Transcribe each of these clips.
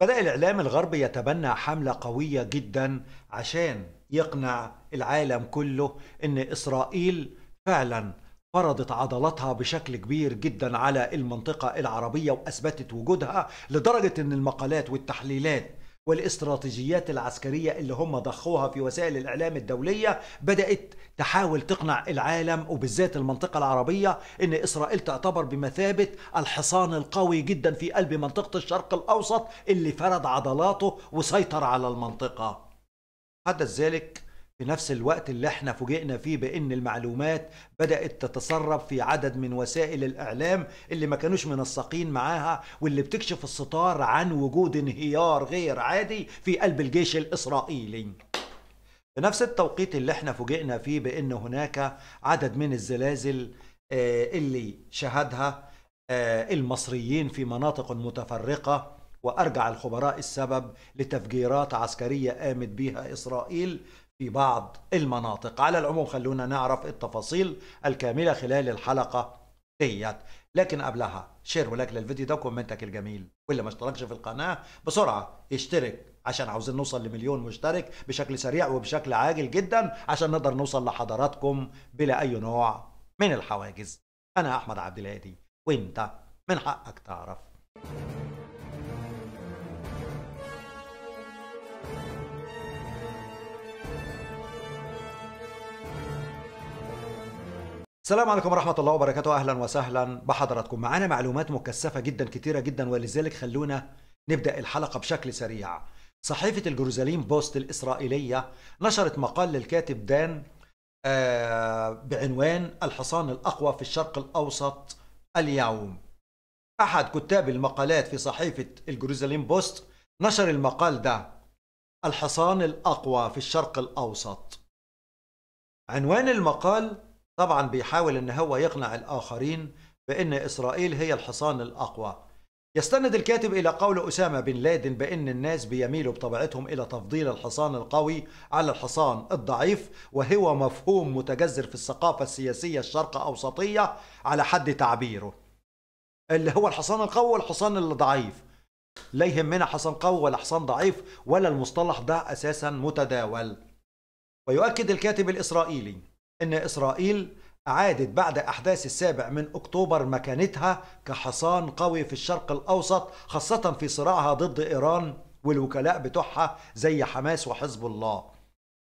بدأ الإعلام الغربي يتبنى حملة قوية جدا عشان يقنع العالم كله إن إسرائيل فعلا فرضت عضلاتها بشكل كبير جدا على المنطقة العربية وأثبتت وجودها لدرجة إن المقالات والتحليلات والاستراتيجيات العسكرية اللي هم ضخوها في وسائل الإعلام الدولية بدأت تحاول تقنع العالم وبالذات المنطقة العربية أن إسرائيل تعتبر بمثابة الحصان القوي جدا في قلب منطقة الشرق الأوسط اللي فرد عضلاته وسيطر على المنطقة حدث ذلك في نفس الوقت اللي احنا فوجئنا فيه بان المعلومات بدات تتسرب في عدد من وسائل الاعلام اللي ما كانوش منسقين معاها واللي بتكشف الستار عن وجود انهيار غير عادي في قلب الجيش الاسرائيلي في نفس التوقيت اللي احنا فوجئنا فيه بان هناك عدد من الزلازل آه، اللي شهدها آه، المصريين في مناطق متفرقه وارجع الخبراء السبب لتفجيرات عسكريه قامت بها اسرائيل في بعض المناطق على العموم خلونا نعرف التفاصيل الكاملة خلال الحلقة ديت لكن قبلها شير ولايك للفيديو ده وكومنتك الجميل واللي ما اشتركش في القناة بسرعة يشترك عشان عاوزين نوصل لمليون مشترك بشكل سريع وبشكل عاجل جدا عشان نقدر نوصل لحضراتكم بلا أي نوع من الحواجز أنا أحمد عبد الهادي وأنت من حقك تعرف السلام عليكم ورحمة الله وبركاته أهلا وسهلا بحضراتكم معانا معلومات مكثفة جدا كتيرة جدا ولذلك خلونا نبدأ الحلقة بشكل سريع صحيفة الجروزاليم بوست الإسرائيلية نشرت مقال للكاتب دان آه، بعنوان الحصان الأقوى في الشرق الأوسط اليوم أحد كتاب المقالات في صحيفة الجروزاليم بوست نشر المقال ده الحصان الأقوى في الشرق الأوسط عنوان المقال طبعا بيحاول ان هو يقنع الاخرين بان اسرائيل هي الحصان الاقوى يستند الكاتب الى قول اسامه بن لادن بان الناس بيميلوا بطبيعتهم الى تفضيل الحصان القوي على الحصان الضعيف وهو مفهوم متجذر في الثقافه السياسيه الشرق اوسطيه على حد تعبيره اللي هو الحصان القوي والحصان الضعيف لا يهمنا حصان قوي ولا حصان ضعيف ولا المصطلح ده اساسا متداول ويؤكد الكاتب الاسرائيلي أن إسرائيل أعادت بعد أحداث السابع من أكتوبر مكانتها كحصان قوي في الشرق الأوسط خاصة في صراعها ضد إيران والوكلاء بتوعها زي حماس وحزب الله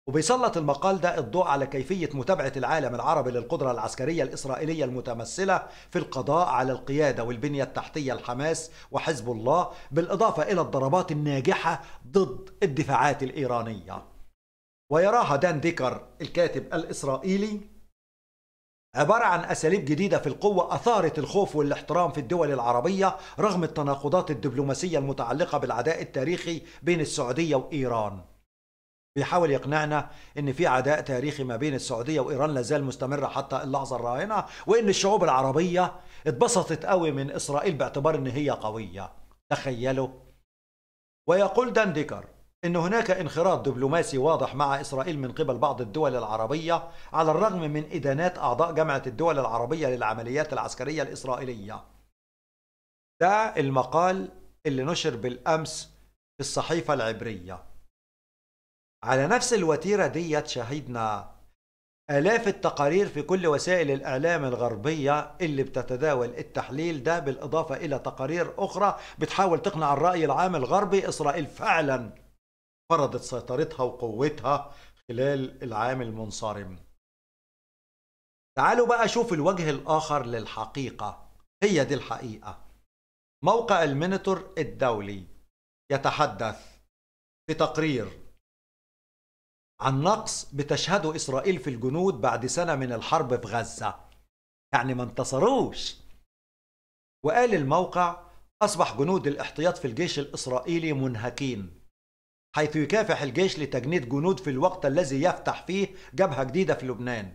وبيسلط المقال ده الضوء على كيفية متابعة العالم العربي للقدرة العسكرية الإسرائيلية المتمثلة في القضاء على القيادة والبنية التحتية لحماس وحزب الله بالإضافة إلى الضربات الناجحة ضد الدفاعات الإيرانية ويراها دان ديكر الكاتب الإسرائيلي عبارة عن أساليب جديدة في القوة أثارت الخوف والاحترام في الدول العربية رغم التناقضات الدبلوماسية المتعلقة بالعداء التاريخي بين السعودية وإيران بيحاول يقنعنا ان في عداء تاريخي ما بين السعوديه وايران لازال مستمر حتى اللحظه الراهنه وان الشعوب العربيه اتبسطت قوي من اسرائيل باعتبار ان هي قويه تخيلوا ويقول دانديكر أن هناك انخراط دبلوماسي واضح مع إسرائيل من قبل بعض الدول العربية على الرغم من إدانات أعضاء جامعة الدول العربية للعمليات العسكرية الإسرائيلية ده المقال اللي نشر بالأمس في الصحيفة العبرية على نفس الوتيرة ديت شهدنا آلاف التقارير في كل وسائل الإعلام الغربية اللي بتتداول التحليل ده بالإضافة إلى تقارير أخرى بتحاول تقنع الرأي العام الغربي إسرائيل فعلا فرضت سيطرتها وقوتها خلال العام المنصرم تعالوا بقى شوف الوجه الآخر للحقيقة هي دي الحقيقة موقع المينيتور الدولي يتحدث في تقرير عن نقص بتشهده إسرائيل في الجنود بعد سنة من الحرب في غزة يعني ما انتصروش وقال الموقع أصبح جنود الاحتياط في الجيش الإسرائيلي منهكين حيث يكافح الجيش لتجنيد جنود في الوقت الذي يفتح فيه جبهة جديدة في لبنان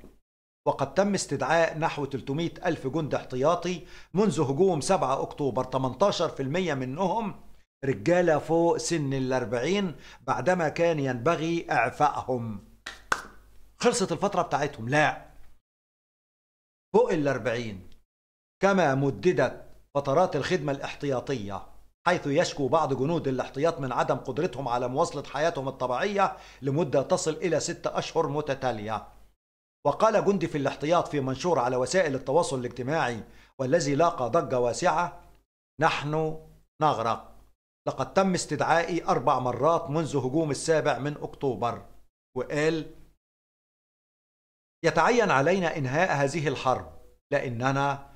وقد تم استدعاء نحو 300 ألف جند احتياطي منذ هجوم 7 أكتوبر 18% منهم رجالة فوق سن الأربعين بعدما كان ينبغي إعفائهم خلصت الفترة بتاعتهم لا فوق الأربعين كما مددت فترات الخدمة الاحتياطية حيث يشكو بعض جنود الاحتياط من عدم قدرتهم على مواصلة حياتهم الطبيعية لمدة تصل إلى ست أشهر متتالية وقال جندي في الاحتياط في منشور على وسائل التواصل الاجتماعي والذي لاقى ضجة واسعة نحن نغرق لقد تم استدعائي أربع مرات منذ هجوم السابع من أكتوبر وقال يتعين علينا إنهاء هذه الحرب لأننا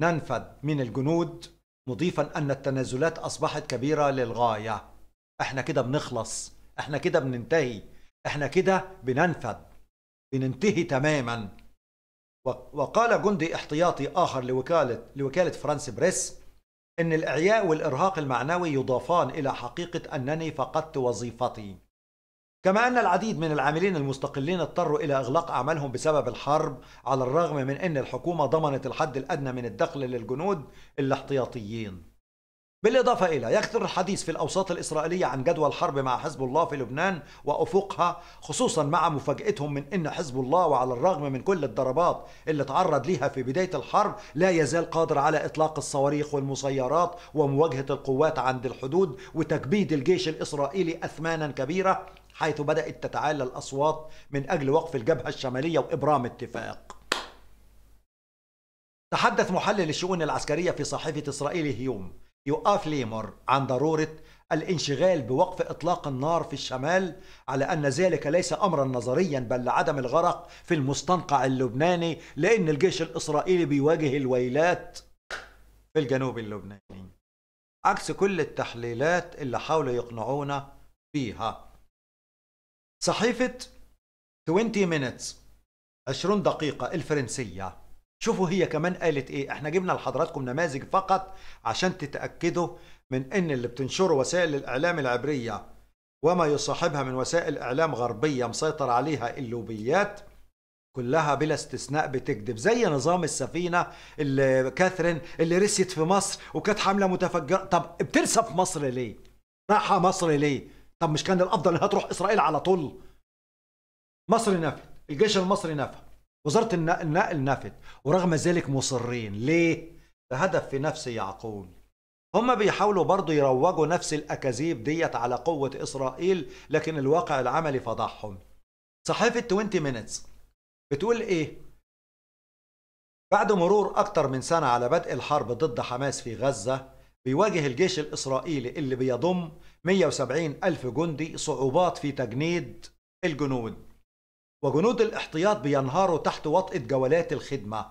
ننفذ من الجنود مضيفا أن التنازلات أصبحت كبيرة للغاية احنا كده بنخلص احنا كده بننتهي احنا كده بننفذ بننتهي تماما وقال جندي احتياطي آخر لوكالة, لوكالة فرانس بريس إن الإعياء والإرهاق المعنوي يضافان إلى حقيقة أنني فقدت وظيفتي كما أن العديد من العاملين المستقلين اضطروا إلى إغلاق أعمالهم بسبب الحرب على الرغم من أن الحكومة ضمنت الحد الأدنى من الدخل للجنود الاحتياطيين بالإضافة إلى يكثر الحديث في الأوساط الإسرائيلية عن جدوى الحرب مع حزب الله في لبنان وأفقها خصوصا مع مفاجأتهم من أن حزب الله وعلى الرغم من كل الضربات اللي تعرض لها في بداية الحرب لا يزال قادر على إطلاق الصواريخ والمسيرات ومواجهة القوات عند الحدود وتكبيد الجيش الإسرائيلي أثمانا كبيرة حيث بدأت تتعالى الأصوات من أجل وقف الجبهة الشمالية وإبرام اتفاق تحدث محلل الشؤون العسكرية في صحيفة إسرائيل هيوم يؤاف ليمر عن ضرورة الانشغال بوقف إطلاق النار في الشمال على أن ذلك ليس أمرا نظريا بل لعدم الغرق في المستنقع اللبناني لأن الجيش الإسرائيلي بيواجه الويلات في الجنوب اللبناني عكس كل التحليلات اللي حاولوا يقنعونا بيها صحيفة 20 minutes 20 دقيقة الفرنسية شوفوا هي كمان قالت ايه احنا جبنا لحضراتكم نماذج فقط عشان تتأكدوا من ان اللي بتنشره وسائل الاعلام العبرية وما يصاحبها من وسائل اعلام غربية مسيطر عليها اللوبيات كلها بلا استثناء بتكذب زي نظام السفينة اللي كاثرين اللي رست في مصر وكانت حملة متفجرة طب بترسى في مصر ليه؟ راحة مصر ليه؟ طب مش كان الافضل انها تروح اسرائيل على طول مصر نفت الجيش المصري نفى وزاره النقل نفت ورغم ذلك مصرين ليه الهدف في نفس يعقوب هم بيحاولوا برضه يروجوا نفس الاكاذيب ديت على قوه اسرائيل لكن الواقع العملي فضحهم صحيفه 20 مينتس بتقول ايه بعد مرور اكتر من سنه على بدء الحرب ضد حماس في غزه بيواجه الجيش الإسرائيلي اللي بيضم 170 ألف جندي صعوبات في تجنيد الجنود وجنود الاحتياط بينهاروا تحت وطأة جولات الخدمة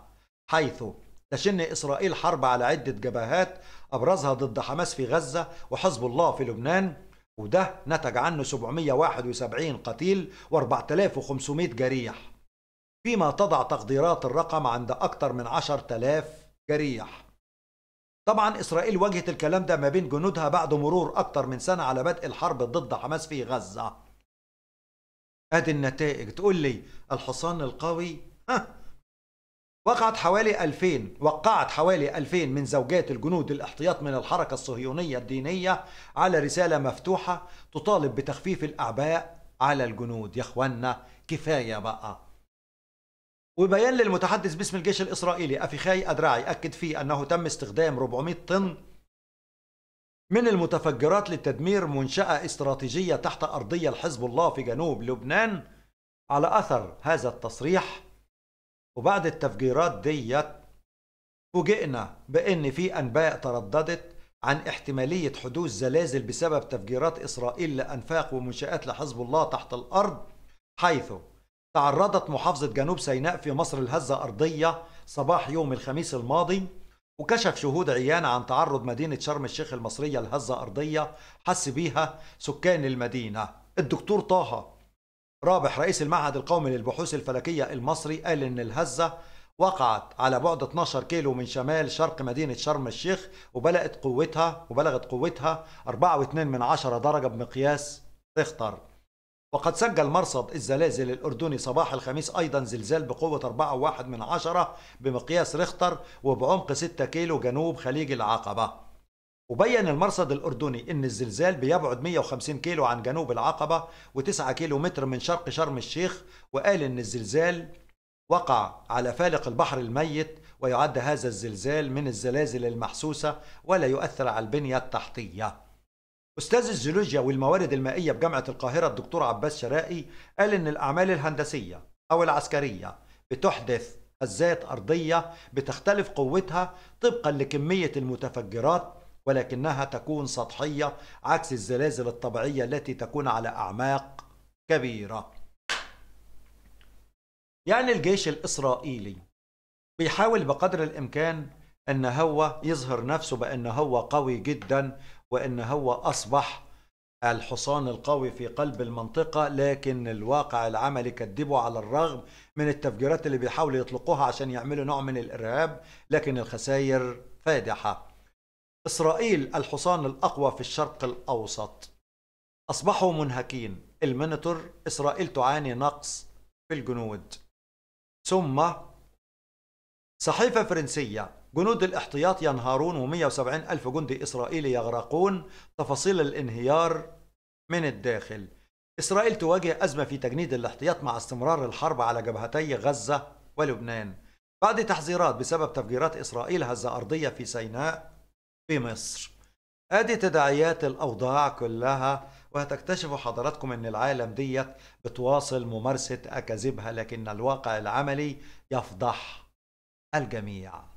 حيث تشن إسرائيل حرب على عدة جبهات أبرزها ضد حماس في غزة وحزب الله في لبنان وده نتج عنه 771 قتيل و4500 جريح فيما تضع تقديرات الرقم عند أكثر من 10000 جريح طبعا إسرائيل واجهت الكلام ده ما بين جنودها بعد مرور أكتر من سنة على بدء الحرب ضد حماس في غزة أدي النتائج تقول لي الحصان القوي ها وقعت حوالي 2000 وقعت حوالي 2000 من زوجات الجنود الاحتياط من الحركة الصهيونية الدينية على رسالة مفتوحة تطالب بتخفيف الأعباء على الجنود يا اخوانا كفاية بقى وبيان للمتحدث باسم الجيش الإسرائيلي أفيخاي ادراعي أكد فيه أنه تم استخدام 400 طن من المتفجرات لتدمير منشأة استراتيجية تحت أرضية لحزب الله في جنوب لبنان على أثر هذا التصريح وبعد التفجيرات ديت فوجئنا بأن في أنباء ترددت عن احتمالية حدوث زلازل بسبب تفجيرات إسرائيل لأنفاق ومنشآت لحزب الله تحت الأرض حيث تعرضت محافظة جنوب سيناء في مصر لهزة أرضية صباح يوم الخميس الماضي وكشف شهود عيان عن تعرض مدينة شرم الشيخ المصرية لهزة أرضية حس بيها سكان المدينة الدكتور طه رابح رئيس المعهد القومي للبحوث الفلكية المصري قال إن الهزة وقعت على بعد 12 كيلو من شمال شرق مدينة شرم الشيخ وبلغت قوتها وبلغت قوتها 4.2 درجة بمقياس ريختر وقد سجل مرصد الزلازل الأردني صباح الخميس أيضا زلزال بقوة 4.1 من عشرة بمقياس ريختر وبعمق 6 كيلو جنوب خليج العقبة وبين المرصد الأردني أن الزلزال بيبعد 150 كيلو عن جنوب العقبة و9 كيلو متر من شرق شرم الشيخ وقال أن الزلزال وقع على فالق البحر الميت ويعد هذا الزلزال من الزلازل المحسوسة ولا يؤثر على البنية التحتية أستاذ الجيولوجيا والموارد المائية بجامعة القاهرة الدكتور عباس شرائي قال إن الأعمال الهندسية أو العسكرية بتحدث هزات أرضية بتختلف قوتها طبقا لكمية المتفجرات ولكنها تكون سطحية عكس الزلازل الطبيعية التي تكون على أعماق كبيرة يعني الجيش الإسرائيلي بيحاول بقدر الإمكان أن هو يظهر نفسه بأن هو قوي جدا وان هو اصبح الحصان القوي في قلب المنطقة لكن الواقع العملي كذبه على الرغم من التفجيرات اللي بيحاولوا يطلقوها عشان يعملوا نوع من الإرهاب لكن الخسائر فادحة إسرائيل الحصان الأقوى في الشرق الأوسط أصبحوا منهكين المنتور إسرائيل تعاني نقص في الجنود ثم صحيفة فرنسية جنود الاحتياط ينهارون و170 ألف جندي إسرائيلي يغرقون تفاصيل الانهيار من الداخل إسرائيل تواجه أزمة في تجنيد الاحتياط مع استمرار الحرب على جبهتي غزة ولبنان بعد تحذيرات بسبب تفجيرات إسرائيل هزة أرضية في سيناء في مصر ادي تداعيات الاوضاع كلها وهتكتشفوا حضراتكم ان العالم ديت بتواصل ممارسه اكاذيبها لكن الواقع العملي يفضح الجميع